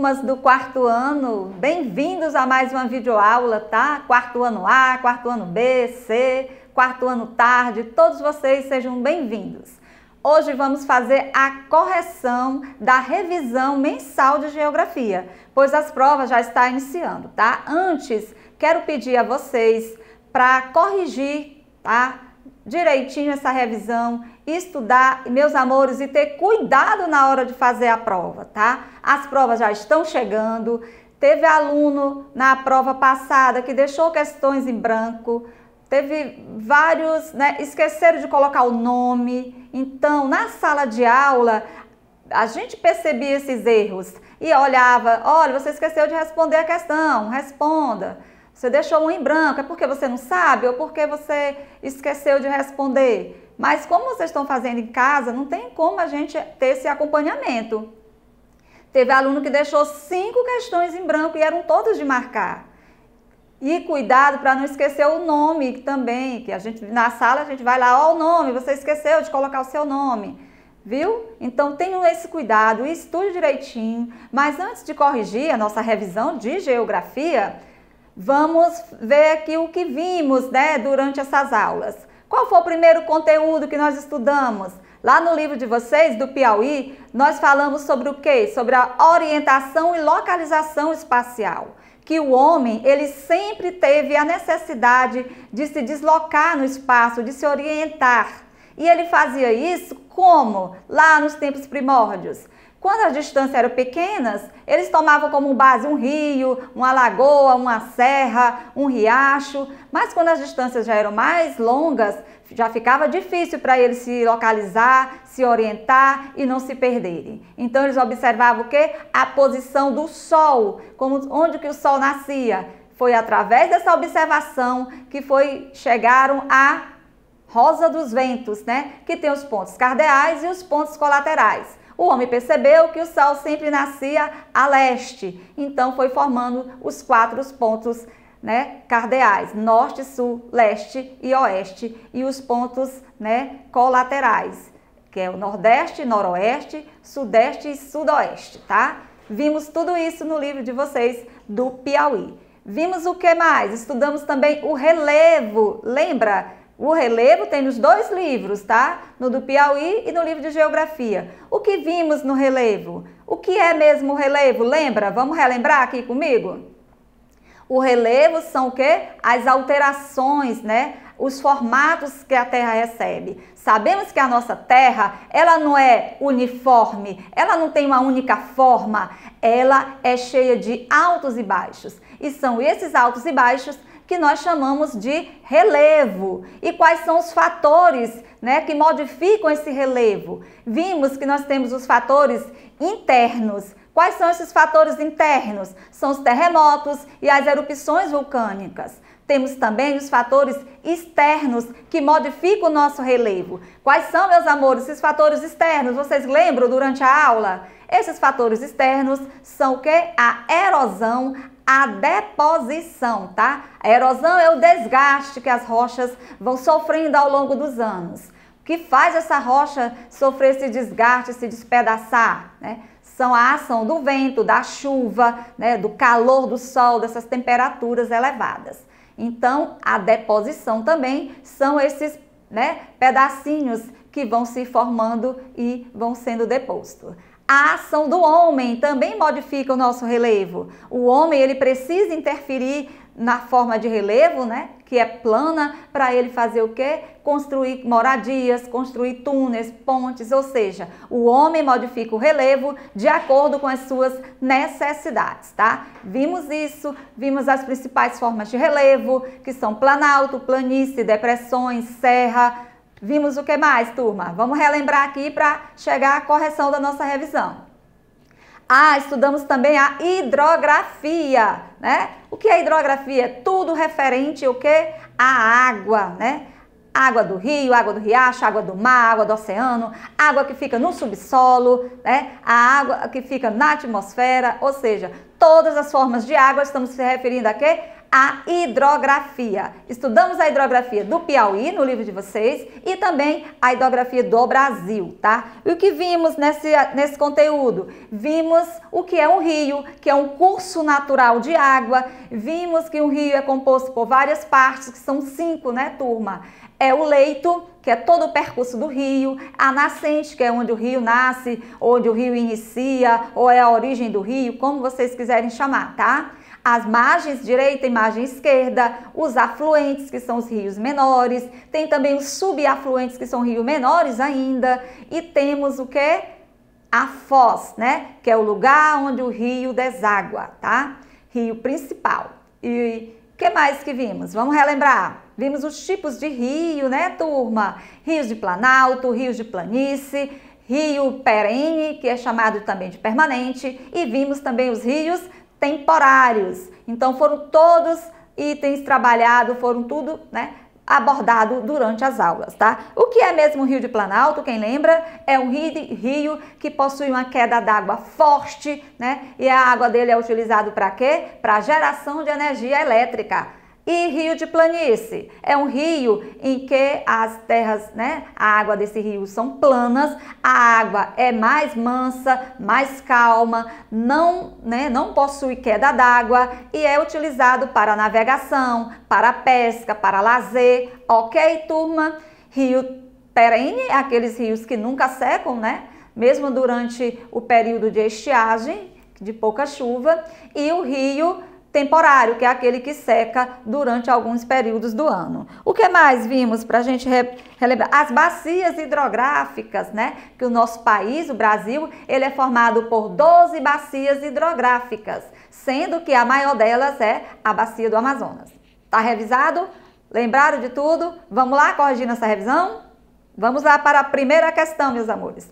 turmas do quarto ano, bem-vindos a mais uma videoaula, tá? Quarto ano A, quarto ano B, C, quarto ano tarde, todos vocês sejam bem-vindos. Hoje vamos fazer a correção da revisão mensal de geografia, pois as provas já estão iniciando, tá? Antes, quero pedir a vocês para corrigir, tá? Direitinho essa revisão estudar, meus amores, e ter cuidado na hora de fazer a prova, tá? As provas já estão chegando. Teve aluno na prova passada que deixou questões em branco, teve vários, né, esqueceram de colocar o nome. Então, na sala de aula, a gente percebia esses erros e olhava, olha, você esqueceu de responder a questão, responda. Você deixou um em branco, é porque você não sabe ou porque você esqueceu de responder. Mas como vocês estão fazendo em casa, não tem como a gente ter esse acompanhamento. Teve aluno que deixou cinco questões em branco e eram todos de marcar. E cuidado para não esquecer o nome também, que a gente na sala a gente vai lá, ó o nome, você esqueceu de colocar o seu nome. Viu? Então tenham esse cuidado, estude direitinho. Mas antes de corrigir a nossa revisão de geografia, vamos ver aqui o que vimos né, durante essas aulas. Qual foi o primeiro conteúdo que nós estudamos? Lá no livro de vocês, do Piauí, nós falamos sobre o quê? Sobre a orientação e localização espacial. Que o homem, ele sempre teve a necessidade de se deslocar no espaço, de se orientar. E ele fazia isso como? Lá nos tempos primórdios. Quando as distâncias eram pequenas, eles tomavam como base um rio, uma lagoa, uma serra, um riacho, mas quando as distâncias já eram mais longas, já ficava difícil para eles se localizar, se orientar e não se perderem. Então eles observavam o quê? A posição do sol, como onde que o sol nascia. Foi através dessa observação que foi chegaram a Rosa dos Ventos, né? Que tem os pontos cardeais e os pontos colaterais. O homem percebeu que o sol sempre nascia a leste, então foi formando os quatro pontos né, cardeais, norte, sul, leste e oeste, e os pontos né, colaterais, que é o nordeste, noroeste, sudeste e sudoeste, tá? Vimos tudo isso no livro de vocês do Piauí. Vimos o que mais? Estudamos também o relevo. Lembra o relevo tem nos dois livros, tá? No do Piauí e no livro de Geografia. O que vimos no relevo? O que é mesmo o relevo? Lembra? Vamos relembrar aqui comigo? O relevo são o quê? As alterações, né? Os formatos que a Terra recebe. Sabemos que a nossa Terra, ela não é uniforme, ela não tem uma única forma, ela é cheia de altos e baixos. E são esses altos e baixos que nós chamamos de relevo. E quais são os fatores né, que modificam esse relevo? Vimos que nós temos os fatores internos. Quais são esses fatores internos? São os terremotos e as erupções vulcânicas. Temos também os fatores externos que modificam o nosso relevo. Quais são, meus amores, esses fatores externos? Vocês lembram durante a aula? Esses fatores externos são o que? A erosão, a deposição, tá? A erosão é o desgaste que as rochas vão sofrendo ao longo dos anos. O que faz essa rocha sofrer esse desgaste, se despedaçar, né? São a ação do vento, da chuva, né? do calor do sol, dessas temperaturas elevadas. Então, a deposição também são esses né, pedacinhos que vão se formando e vão sendo depostos a ação do homem também modifica o nosso relevo. O homem ele precisa interferir na forma de relevo, né, que é plana, para ele fazer o quê? Construir moradias, construir túneis, pontes, ou seja, o homem modifica o relevo de acordo com as suas necessidades, tá? Vimos isso, vimos as principais formas de relevo, que são planalto, planície, depressões, serra, Vimos o que mais, turma? Vamos relembrar aqui para chegar à correção da nossa revisão. Ah, estudamos também a hidrografia, né? O que é hidrografia? Tudo referente o que? A água, né? Água do rio, água do riacho, água do mar, água do oceano, água que fica no subsolo, né? A água que fica na atmosfera, ou seja, todas as formas de água, estamos se referindo a quê? a hidrografia. Estudamos a hidrografia do Piauí no livro de vocês e também a hidrografia do Brasil, tá? E o que vimos nesse, nesse conteúdo? Vimos o que é um rio, que é um curso natural de água, vimos que um rio é composto por várias partes, que são cinco, né, turma? É o leito, que é todo o percurso do rio, a nascente, que é onde o rio nasce, onde o rio inicia, ou é a origem do rio, como vocês quiserem chamar, tá? As margens direita e margem esquerda, os afluentes, que são os rios menores, tem também os subafluentes, que são rios menores ainda, e temos o que? A foz, né? Que é o lugar onde o rio deságua, tá? Rio principal. E que mais que vimos? Vamos relembrar. Vimos os tipos de rio, né, turma? Rios de planalto, rios de planície, rio perene, que é chamado também de permanente, e vimos também os rios temporários. Então foram todos itens trabalhados, foram tudo, né? abordado durante as aulas, tá? O que é mesmo o Rio de Planalto, quem lembra? É um rio que possui uma queda d'água forte, né? E a água dele é utilizada para quê? Para geração de energia elétrica. E rio de planície é um rio em que as terras, né, a água desse rio são planas, a água é mais mansa, mais calma, não, né, não possui queda d'água e é utilizado para navegação, para pesca, para lazer, ok, turma? Rio perene, aqueles rios que nunca secam, né? Mesmo durante o período de estiagem, de pouca chuva, e o rio temporário, que é aquele que seca durante alguns períodos do ano. O que mais vimos para a gente re relembrar? As bacias hidrográficas, né? Que o nosso país, o Brasil, ele é formado por 12 bacias hidrográficas, sendo que a maior delas é a bacia do Amazonas. Tá revisado? Lembraram de tudo? Vamos lá corrigindo essa revisão? Vamos lá para a primeira questão, meus amores.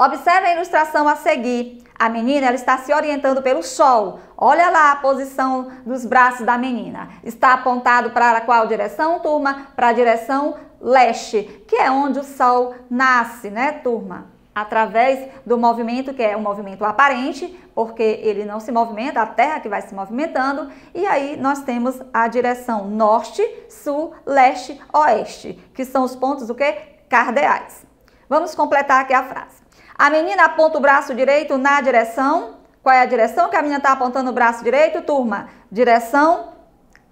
Observe a ilustração a seguir. A menina ela está se orientando pelo sol. Olha lá a posição dos braços da menina. Está apontado para qual direção, turma? Para a direção leste, que é onde o sol nasce, né, turma? através do movimento que é um movimento aparente, porque ele não se movimenta, a Terra que vai se movimentando, e aí nós temos a direção norte, sul, leste, oeste, que são os pontos o que? Cardeais. Vamos completar aqui a frase. A menina aponta o braço direito na direção. Qual é a direção que a menina está apontando o braço direito, turma? Direção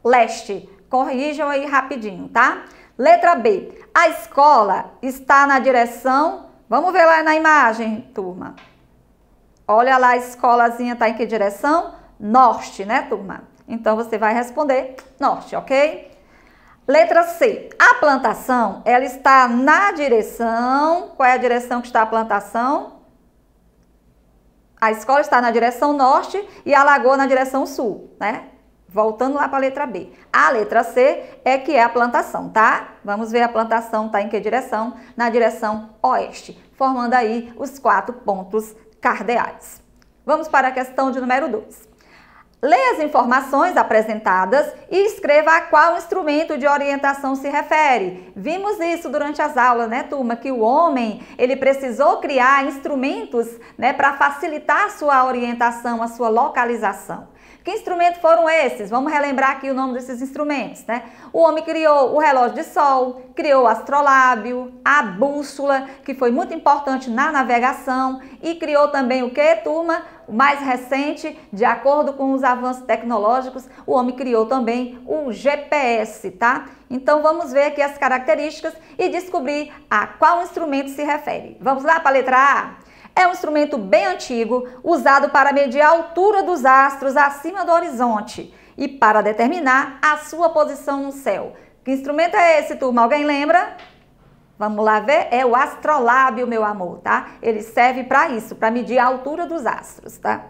leste. Corrijam aí rapidinho, tá? Letra B. A escola está na direção. Vamos ver lá na imagem, turma. Olha lá, a escolazinha está em que direção? Norte, né, turma? Então você vai responder norte, ok? Letra C. A plantação, ela está na direção. Qual é a direção que está a plantação? A escola está na direção norte e a lagoa na direção sul, né? Voltando lá para a letra B. A letra C é que é a plantação, tá? Vamos ver a plantação está em que direção? Na direção oeste, formando aí os quatro pontos cardeais. Vamos para a questão de número 2. Leia as informações apresentadas e escreva a qual instrumento de orientação se refere. Vimos isso durante as aulas, né, turma, que o homem, ele precisou criar instrumentos, né, para facilitar a sua orientação, a sua localização. Que instrumentos foram esses? Vamos relembrar aqui o nome desses instrumentos, né? O homem criou o relógio de sol, criou o astrolábio, a bússola, que foi muito importante na navegação, e criou também o que, turma? O mais recente, de acordo com os avanços tecnológicos, o homem criou também o GPS, tá? Então vamos ver aqui as características e descobrir a qual instrumento se refere. Vamos lá para a letra A? é um instrumento bem antigo, usado para medir a altura dos astros acima do horizonte e para determinar a sua posição no céu. Que instrumento é esse, turma? Alguém lembra? Vamos lá ver? É o astrolábio, meu amor, tá? Ele serve para isso, para medir a altura dos astros, tá?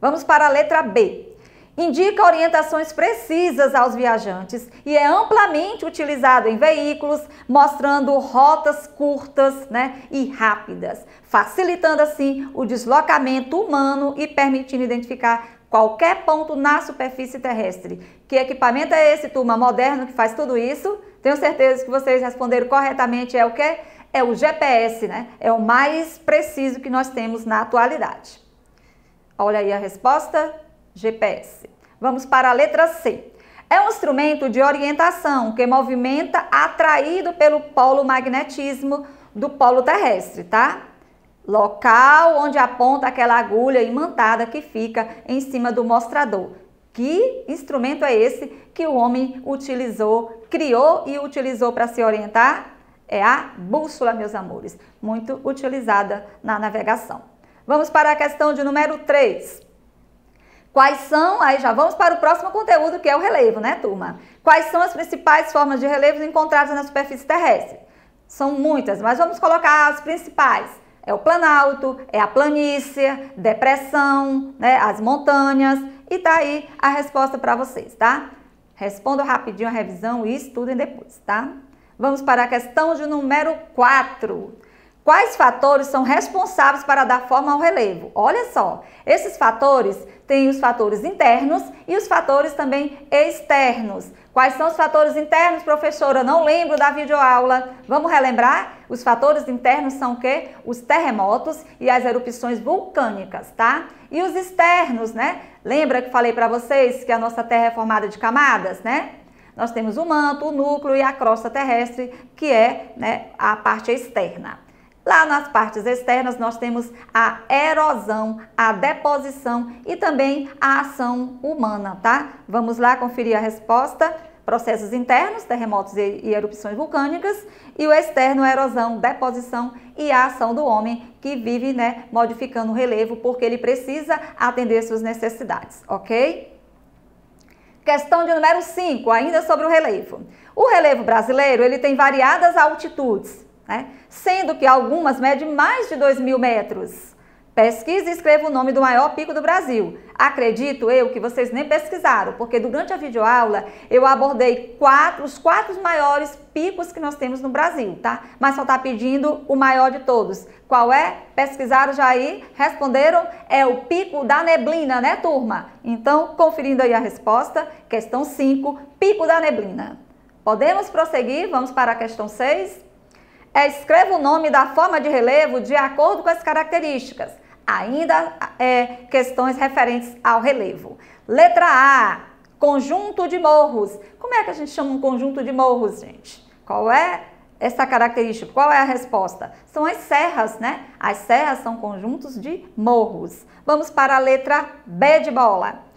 Vamos para a letra B indica orientações precisas aos viajantes e é amplamente utilizado em veículos, mostrando rotas curtas né, e rápidas, facilitando assim o deslocamento humano e permitindo identificar qualquer ponto na superfície terrestre. Que equipamento é esse, turma, moderno que faz tudo isso? Tenho certeza que vocês responderam corretamente, é o que? É o GPS, né? É o mais preciso que nós temos na atualidade. Olha aí a resposta. GPS. Vamos para a letra C. É um instrumento de orientação que movimenta atraído pelo polo magnetismo do polo terrestre, tá? Local onde aponta aquela agulha imantada que fica em cima do mostrador. Que instrumento é esse que o homem utilizou, criou e utilizou para se orientar? É a bússola, meus amores, muito utilizada na navegação. Vamos para a questão de número 3. Quais são, aí já vamos para o próximo conteúdo que é o relevo, né, turma? Quais são as principais formas de relevos encontradas na superfície terrestre? São muitas, mas vamos colocar as principais. É o planalto, é a planície, depressão, né, as montanhas e tá aí a resposta para vocês, tá? Respondam rapidinho a revisão e estudem depois, tá? Vamos para a questão de número 4. Quais fatores são responsáveis para dar forma ao relevo? Olha só, esses fatores têm os fatores internos e os fatores também externos. Quais são os fatores internos, professora? Não lembro da videoaula. Vamos relembrar? Os fatores internos são o quê? Os terremotos e as erupções vulcânicas, tá? E os externos, né? Lembra que falei para vocês que a nossa Terra é formada de camadas, né? Nós temos o manto, o núcleo e a crosta terrestre, que é né, a parte externa. Lá nas partes externas nós temos a erosão, a deposição e também a ação humana, tá? Vamos lá conferir a resposta. Processos internos, terremotos e, erupções vulcânicas, e o externo, a erosão, deposição e a ação do homem que vive, né, modificando o relevo porque ele precisa atender suas necessidades, ok? Questão de número 5, ainda sobre o relevo. O relevo brasileiro, ele tem variadas altitudes, né? sendo que algumas medem né, mais de 2 mil metros. Pesquise e escreva o nome do maior pico do Brasil. Acredito eu que vocês nem pesquisaram, porque durante a videoaula eu abordei quatro, os quatro maiores picos que nós temos no Brasil, tá? Mas só está pedindo o maior de todos. Qual é? Pesquisaram já aí? Responderam? É o pico da neblina, né, turma? Então, conferindo aí a resposta, questão 5, pico da neblina. Podemos prosseguir? Vamos para a questão 6. É, escreva o nome da forma de relevo de acordo com as características, ainda é, questões referentes ao relevo. Letra A, conjunto de morros. Como é que a gente chama um conjunto de morros, gente? Qual é essa característica? Qual é a resposta? São as serras, né? As serras são conjuntos de morros. Vamos para a letra B de bola.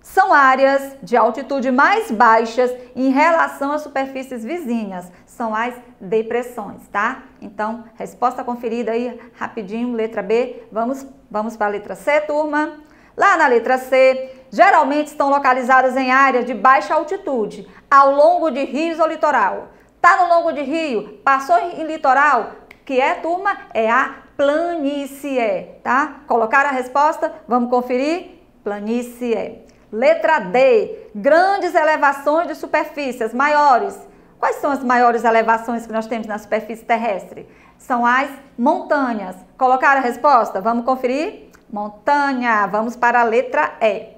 São áreas de altitude mais baixas em relação às superfícies vizinhas são as depressões, tá? Então, resposta conferida aí rapidinho, letra B. Vamos, vamos para a letra C, turma. Lá na letra C, geralmente estão localizadas em áreas de baixa altitude, ao longo de rios ou litoral. Tá no longo de rio, passou em litoral, que é, turma, é a planície, é, tá? Colocaram a resposta? Vamos conferir? Planície. É. Letra D, grandes elevações de superfícies maiores Quais são as maiores elevações que nós temos na superfície terrestre? São as montanhas. Colocaram a resposta? Vamos conferir? Montanha. Vamos para a letra E.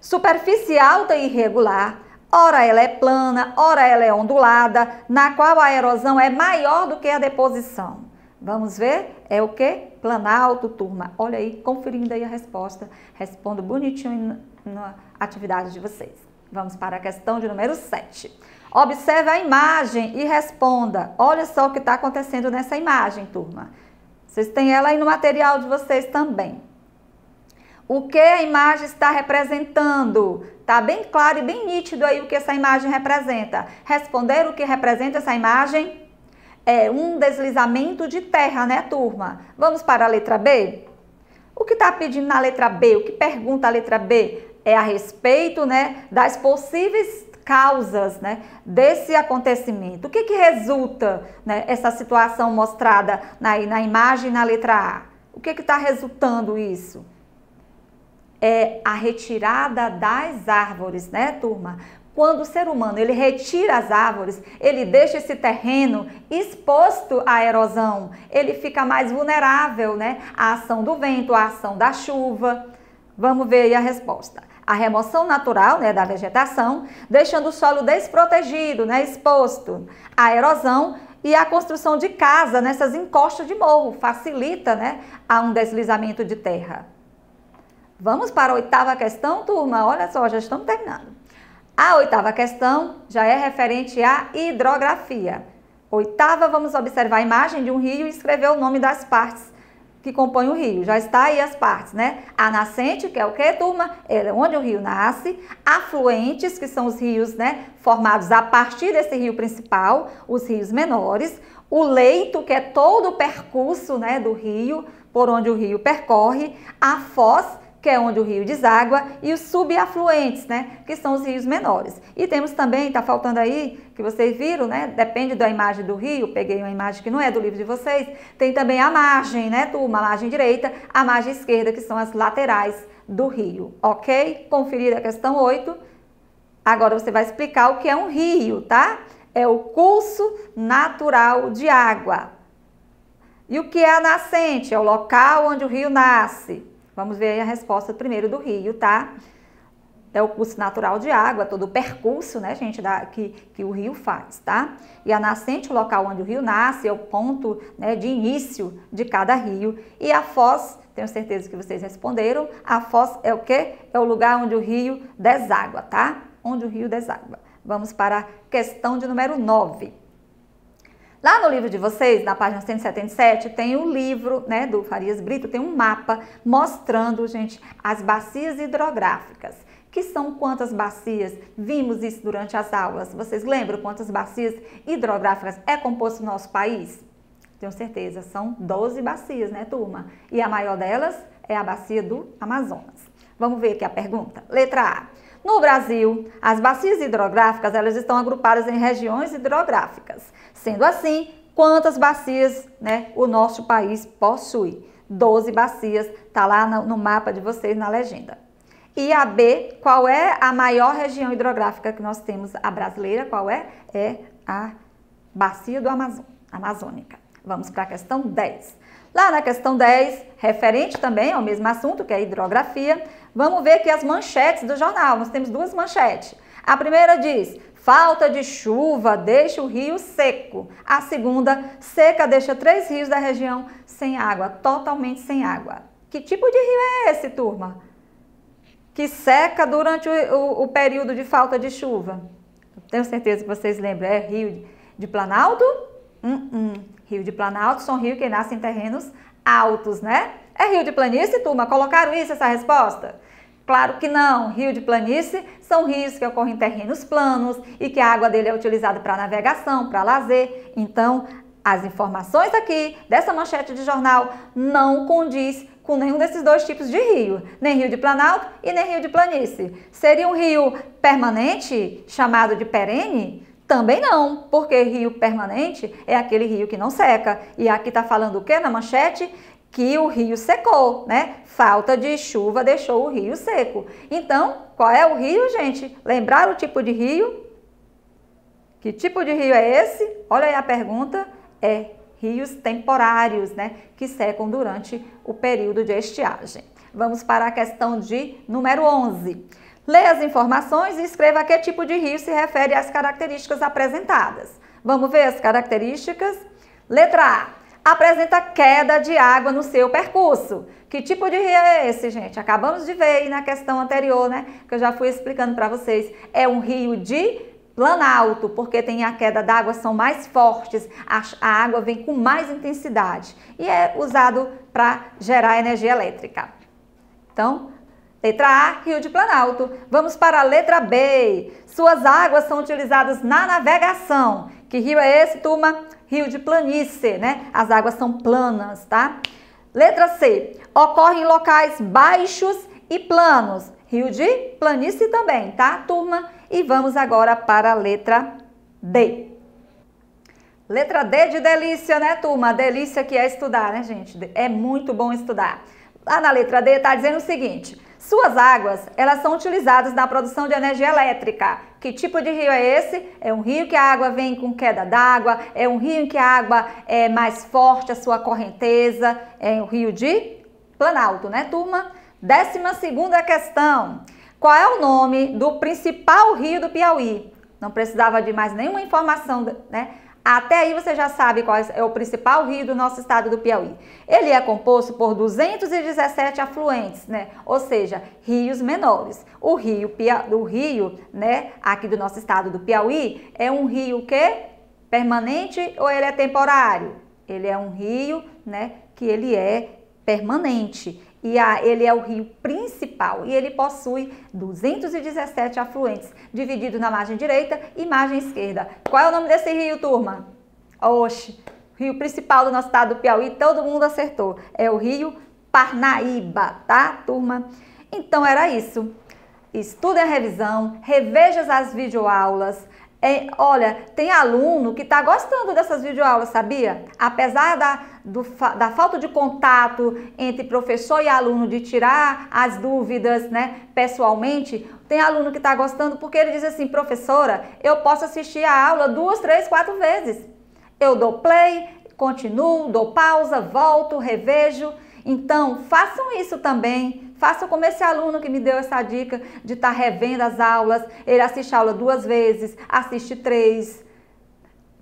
Superfície alta e irregular, ora ela é plana, ora ela é ondulada, na qual a erosão é maior do que a deposição. Vamos ver? É o que? Planalto, turma. Olha aí, conferindo aí a resposta. Respondo bonitinho na atividade de vocês. Vamos para a questão de número 7. Observe a imagem e responda. Olha só o que está acontecendo nessa imagem, turma. Vocês têm ela aí no material de vocês também. O que a imagem está representando? Tá bem claro e bem nítido aí o que essa imagem representa. Responder o que representa essa imagem é um deslizamento de terra, né, turma? Vamos para a letra B? O que está pedindo na letra B? O que pergunta a letra B? É a respeito, né, das possíveis causas né, desse acontecimento. O que, que resulta né, essa situação mostrada na, na imagem na letra A? O que está resultando isso? É a retirada das árvores, né, turma? Quando o ser humano ele retira as árvores, ele deixa esse terreno exposto à erosão, ele fica mais vulnerável, né, à ação do vento, à ação da chuva. Vamos ver aí a resposta a remoção natural né, da vegetação, deixando o solo desprotegido, né, exposto à erosão e a construção de casa nessas encostas de morro, facilita né, a um deslizamento de terra. Vamos para a oitava questão, turma. Olha só, já estamos terminando. A oitava questão já é referente à hidrografia. Oitava, vamos observar a imagem de um rio e escrever o nome das partes que compõe o rio. Já está aí as partes, né? A nascente, que é o quê, turma? É onde o rio nasce. Afluentes, que são os rios, né? Formados a partir desse rio principal, os rios menores. O leito, que é todo o percurso, né? Do rio, por onde o rio percorre. A foz, que é onde o rio deságua, e os subafluentes, né, que são os rios menores. E temos também, está faltando aí, que vocês viram, né, depende da imagem do rio, peguei uma imagem que não é do livro de vocês, tem também a margem, né, turma, a margem direita, a margem esquerda, que são as laterais do rio, ok? Conferir a questão 8, agora você vai explicar o que é um rio, tá? É o curso natural de água. E o que é a nascente? É o local onde o rio nasce. Vamos ver aí a resposta primeiro do rio, tá? É o curso natural de água, todo o percurso, né, gente, da, que, que o rio faz, tá? E a nascente, o local onde o rio nasce, é o ponto né, de início de cada rio. E a foz, tenho certeza que vocês responderam, a foz é o quê? É o lugar onde o rio deságua, tá? Onde o rio deságua. Vamos para a questão de número 9. Lá no livro de vocês, na página 177, tem o um livro né, do Farias Brito, tem um mapa mostrando, gente, as bacias hidrográficas. Que são quantas bacias? Vimos isso durante as aulas. Vocês lembram quantas bacias hidrográficas é composto o nosso país? Tenho certeza, são 12 bacias, né, turma? E a maior delas é a bacia do Amazonas. Vamos ver aqui a pergunta. Letra A. No Brasil, as bacias hidrográficas elas estão agrupadas em regiões hidrográficas. Sendo assim, quantas bacias né, o nosso país possui? 12 bacias, está lá no mapa de vocês na legenda. E a B, qual é a maior região hidrográfica que nós temos? A brasileira, qual é? É a Bacia do Amazon, Amazônica. Vamos para a questão 10. Lá na questão 10, referente também ao mesmo assunto, que é hidrografia, vamos ver aqui as manchetes do jornal. Nós temos duas manchetes. A primeira diz: falta de chuva deixa o rio seco. A segunda, seca deixa três rios da região sem água, totalmente sem água. Que tipo de rio é esse, turma? Que seca durante o, o, o período de falta de chuva. tenho certeza que vocês lembram. É rio de, de Planalto? Uh -uh. Rio de Planalto, São rios que nascem em terrenos altos, né? É rio de planície, turma? Colocaram isso, essa resposta? Claro que não. Rio de planície são rios que ocorrem em terrenos planos e que a água dele é utilizada para navegação, para lazer. Então, as informações aqui dessa manchete de jornal não condiz com nenhum desses dois tipos de rio, nem rio de planalto e nem rio de planície. Seria um rio permanente, chamado de perene? Também não, porque rio permanente é aquele rio que não seca. E aqui está falando o que na manchete? Que o rio secou, né? Falta de chuva deixou o rio seco. Então, qual é o rio, gente? Lembrar o tipo de rio? Que tipo de rio é esse? Olha aí a pergunta. É rios temporários, né, que secam durante o período de estiagem. Vamos para a questão de número 11. Leia as informações e escreva a que tipo de rio se refere às características apresentadas. Vamos ver as características? Letra A. Apresenta queda de água no seu percurso. Que tipo de rio é esse, gente? Acabamos de ver aí na questão anterior, né? Que eu já fui explicando para vocês. É um rio de planalto, porque tem a queda d'água, são mais fortes, a, água vem com mais intensidade e é usado para gerar energia elétrica. Então, Letra A, Rio de Planalto. Vamos para a letra B. Suas águas são utilizadas na navegação. Que rio é esse, turma? Rio de planície, né? As águas são planas, tá? Letra C. Ocorre em locais baixos e planos. Rio de planície também, tá, turma? E vamos agora para a letra D. Letra D de delícia, né, turma? Delícia que é estudar, né, gente? É muito bom estudar. Lá na letra D está dizendo o seguinte: suas águas, elas são utilizadas na produção de energia elétrica. Que tipo de rio é esse? É um rio que a água vem com queda d'água, é um rio em que a água é mais forte, a sua correnteza, é um rio de Planalto, né, turma? Décima segunda questão. Qual é o nome do principal rio do Piauí? Não precisava de mais nenhuma informação, né? Até aí você já sabe qual é o principal rio do nosso estado do Piauí. Ele é composto por 217 afluentes, né? Ou seja, rios menores. O rio, o rio, né, aqui do nosso estado do Piauí é um rio que permanente ou ele é temporário? Ele é um rio, né, que ele é permanente e a, ele é o rio principal e ele possui 217 afluentes, divididos na margem direita e margem esquerda. Qual é o nome desse rio, turma? Oxe, rio principal do nosso estado do Piauí, todo mundo acertou. É o rio Parnaíba, tá, turma? Então era isso. Estude a revisão, reveja as videoaulas, é, olha, tem aluno que está gostando dessas videoaulas, sabia? Apesar da, do, da falta de contato entre professor e aluno, de tirar as dúvidas né, pessoalmente, tem aluno que está gostando porque ele diz assim: professora, eu posso assistir a aula duas, três, quatro vezes. Eu dou play, continuo, dou pausa, volto, revejo. Então, façam isso também Faça como esse aluno que me deu essa dica de estar tá revendo as aulas. Ele assiste a aula duas vezes, assiste três.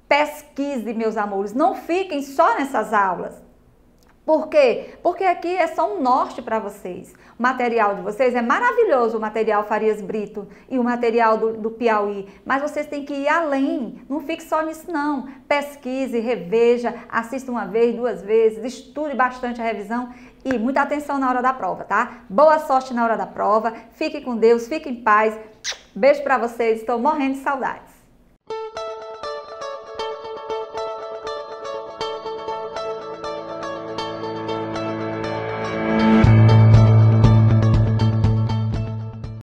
Pesquise, meus amores. Não fiquem só nessas aulas. Por quê? Porque aqui é só um norte para vocês. O material de vocês é maravilhoso, o material Farias Brito e o material do, do, Piauí, mas vocês têm que ir além, não fique só nisso não. Pesquise, reveja, assista uma vez, duas vezes, estude bastante a revisão e muita atenção na hora da prova, tá? Boa sorte na hora da prova. Fique com Deus, fique em paz. Beijo para vocês. Estou morrendo de saudade.